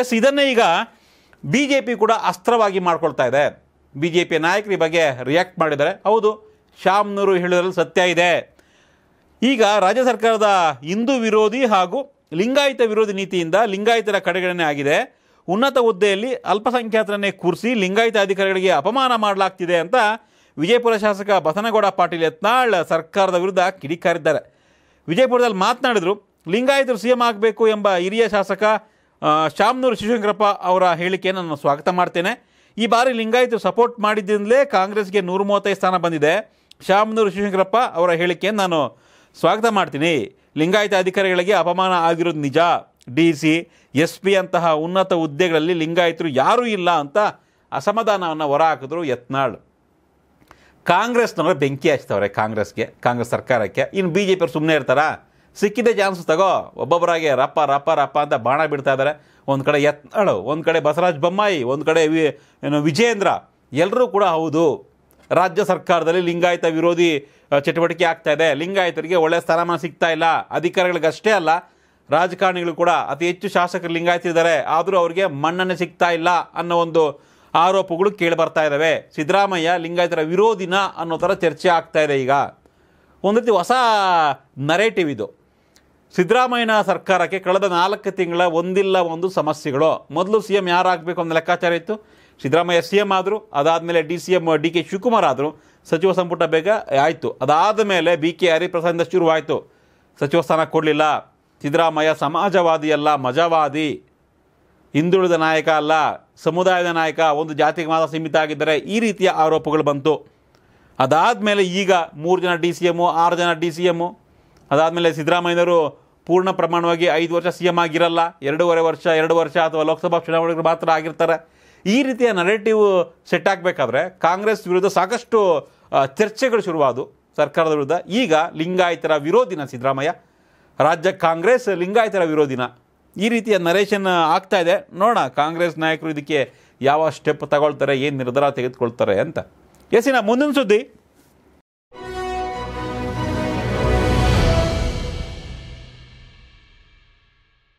S ಇದನ್ನೇ ಈಗ B J P ಕೂಡ ಅಸ್ತ್ರವಾಗಿ ಮಾಡ್ಕೊಳ್ತಾ ಇದೆ ಬಿ ಜೆ ಪಿ ನಾಯಕರಿ ಬಗ್ಗೆ ರಿಯಾಕ್ಟ್ ಮಾಡಿದ್ದಾರೆ ಹೌದು ಶ್ಯಾಮ್ನೂರು ಹೇಳಿದ್ರಲ್ಲಿ ಸತ್ಯ ಇದೆ ಈಗ ರಾಜ್ಯ ಸರ್ಕಾರದ ಹಿಂದೂ ವಿರೋಧಿ ಹಾಗೂ ಲಿಂಗಾಯತ ವಿರೋಧಿ ನೀತಿಯಿಂದ ಲಿಂಗಾಯತರ ಕಡೆಗಣನೆ ಆಗಿದೆ ಉನ್ನತ ಹುದ್ದೆಯಲ್ಲಿ ಅಲ್ಪಸಂಖ್ಯಾತರನ್ನೇ ಕೂರಿಸಿ ಲಿಂಗಾಯತ ಅಧಿಕಾರಿಗಳಿಗೆ ಅಪಮಾನ ಮಾಡಲಾಗ್ತಿದೆ ಅಂತ ವಿಜಯಪುರ ಶಾಸಕ ಬಸನಗೌಡ ಪಾಟೀಲ್ ಯತ್ನಾಳ್ ಸರ್ಕಾರದ ವಿರುದ್ಧ ಕಿಡಿಕಾರಿದ್ದಾರೆ ವಿಜಯಪುರದಲ್ಲಿ ಮಾತನಾಡಿದರು ಲಿಂಗಾಯತರು ಸಿ ಎಂ ಆಗಬೇಕು ಎಂಬ ಹಿರಿಯ ಶಾಸಕ ಶಾಮನೂರು ಶಿವಶಂಕರಪ್ಪ ಅವರ ಹೇಳಿಕೆಯನ್ನು ನಾನು ಸ್ವಾಗತ ಮಾಡ್ತೇನೆ ಈ ಬಾರಿ ಲಿಂಗಾಯತರು ಸಪೋರ್ಟ್ ಮಾಡಿದ್ದಿಂದಲೇ ಕಾಂಗ್ರೆಸ್ಗೆ ನೂರ ಮೂವತ್ತೈದು ಸ್ಥಾನ ಬಂದಿದೆ ಶಾಮನೂರು ಶಿವಶಂಕರಪ್ಪ ಅವರ ಹೇಳಿಕೆಯನ್ನು ನಾನು ಸ್ವಾಗತ ಮಾಡ್ತೀನಿ ಲಿಂಗಾಯತ ಅಧಿಕಾರಿಗಳಿಗೆ ಅಪಮಾನ ಆಗಿರೋದು ನಿಜ ಡಿ ಸಿ ಎಸ್ ಪಿ ಅಂತಹ ಉನ್ನತ ಹುದ್ದೆಗಳಲ್ಲಿ ಲಿಂಗಾಯತರು ಯಾರೂ ಇಲ್ಲ ಅಂತ ಅಸಮಾಧಾನವನ್ನು ಹೊರಹಾಕಿದ್ರು ಯತ್ನಾಳ್ ಕಾಂಗ್ರೆಸ್ನವರ ಬೆಂಕಿ ಹಚ್ತವ್ರೆ ಕಾಂಗ್ರೆಸ್ಗೆ ಕಾಂಗ್ರೆಸ್ ಸರ್ಕಾರಕ್ಕೆ ಇನ್ನು ಬಿ ಜೆ ಪಿಯವ್ರು ಸುಮ್ಮನೆ ಇರ್ತಾರಾ ಸಿಕ್ಕಿದ್ದೇ ಚಾನ್ಸ್ ತಗೋ ಒಬ್ಬೊಬ್ಬರಾಗೆ ರಪ್ಪ ರಪ್ಪ ರಪ್ಪ ಅಂತ ಬಾಣ ಬಿಡ್ತಾ ಇದ್ದಾರೆ ಒಂದು ಕಡೆ ಯತ್ನಾಳು ಒಂದು ಕಡೆ ಬಸವರಾಜ ಬೊಮ್ಮಾಯಿ ಒಂದು ಕಡೆ ವಿ ಏನು ವಿಜೇಂದ್ರ ಎಲ್ಲರೂ ಕೂಡ ಹೌದು ರಾಜ್ಯ ಸರ್ಕಾರದಲ್ಲಿ ಲಿಂಗಾಯತ ವಿರೋಧಿ ಚಟುವಟಿಕೆ ಆಗ್ತಾ ಇದೆ ಲಿಂಗಾಯತರಿಗೆ ಒಳ್ಳೆಯ ಸ್ಥಾನಮಾನ ಸಿಗ್ತಾ ಇಲ್ಲ ಅಧಿಕಾರಿಗಳಿಗಷ್ಟೇ ಅಲ್ಲ ರಾಜಕಾರಣಿಗಳು ಕೂಡ ಅತಿ ಹೆಚ್ಚು ಶಾಸಕರು ಲಿಂಗಾಯತಿದ್ದಾರೆ ಆದರೂ ಅವರಿಗೆ ಮನ್ನಣೆ ಸಿಗ್ತಾ ಇಲ್ಲ ಅನ್ನೋ ಒಂದು ಆರೋಪಗಳು ಕೇಳಿ ಬರ್ತಾ ಇದ್ದಾವೆ ಸಿದ್ದರಾಮಯ್ಯ ಲಿಂಗಾಯತರ ವಿರೋಧಿನ ಅನ್ನೋ ಥರ ಚರ್ಚೆ ಆಗ್ತಾ ಇದೆ ಈಗ ಒಂದು ರೀತಿ ಹೊಸ ನರೇಟಿವ್ ಇದು ಸಿದ್ದರಾಮಯ್ಯನ ಸರ್ಕಾರಕ್ಕೆ ಕಳೆದ ನಾಲ್ಕು ತಿಂಗಳ ಒಂದಿಲ್ಲ ಒಂದು ಸಮಸ್ಯೆಗಳು ಮೊದಲು ಸಿ ಎಂ ಯಾರಾಗಬೇಕು ಅನ್ನೋ ಲೆಕ್ಕಾಚಾರ ಇತ್ತು ಸಿದ್ದರಾಮಯ್ಯ ಸಿ ಎಂ ಆದರು ಅದಾದಮೇಲೆ D C M D K Shivakumar ಆದರು ಸಚಿವ ಸಂಪುಟ ಬೇಗ ಆಯಿತು ಅದಾದ ಮೇಲೆ ಬಿ ಕೆ ಹರಿಪ್ರಸಾದಿಂದ ಶುರುವಾಯಿತು ಸಚಿವ ಸ್ಥಾನ ಕೊಡಲಿಲ್ಲ ಸಿದ್ದರಾಮಯ್ಯ ಸಮಾಜವಾದಿ ಅಲ್ಲ ಮಜವಾದಿ ಹಿಂದುಳಿದ ನಾಯಕ ಅಲ್ಲ ಸಮುದಾಯದ ನಾಯಕ ಒಂದು ಜಾತಿಗೆ ಮಾತ್ರ ಸೀಮಿತ ಆಗಿದ್ದರೆ ಈ ರೀತಿಯ ಆರೋಪಗಳು ಬಂತು ಅದಾದ ಮೇಲೆ ಈಗ ಮೂರು ಜನ ಡಿ ಸಿ ಎಮ್ಮು ಆರು ಜನ ಡಿ ಸಿ ಎಮ್ಮು ಅದಾದಮೇಲೆ ಸಿದ್ದರಾಮಯ್ಯನವರು ಪೂರ್ಣ ಪ್ರಮಾಣವಾಗಿ ಐದು ವರ್ಷ ಸಿ ಎಮ್ ಆಗಿರಲ್ಲ ಎರಡೂವರೆ ವರ್ಷ ಎರಡು ವರ್ಷ ಅಥವಾ ಲೋಕಸಭಾ ಚುನಾವಣೆಗಳು ಮಾತ್ರ ಆಗಿರ್ತಾರೆ ಈ ರೀತಿಯ ನರೇಟಿವ್ ಸೆಟ್ ಆಗಬೇಕಾದ್ರೆ ಕಾಂಗ್ರೆಸ್ ವಿರುದ್ಧ ಸಾಕಷ್ಟು ಚರ್ಚೆಗಳು ಶುರುವಾದವು ಸರ್ಕಾರದ ವಿರುದ್ಧ ಈಗ ಲಿಂಗಾಯತರ ವಿರೋಧಿನ ಸಿದ್ದರಾಮಯ್ಯ ರಾಜ್ಯ ಕಾಂಗ್ರೆಸ್ ಲಿಂಗಾಯತರ ವಿರೋಧಿನ ಈ ರೀತಿಯ ನರೇಷನ್ ಆಗ್ತಾ ಇದೆ ನೋಡೋಣ ಕಾಂಗ್ರೆಸ್ ನಾಯಕರು ಇದಕ್ಕೆ ಯಾವ ಸ್ಟೆಪ್ ತಗೊಳ್ತಾರೆ ಏನು ನಿರ್ಧಾರ ತೆಗೆದುಕೊಳ್ತಾರೆ ಅಂತ ಎಸಿನ ಮುಂದಿನ ಸುದ್ದಿ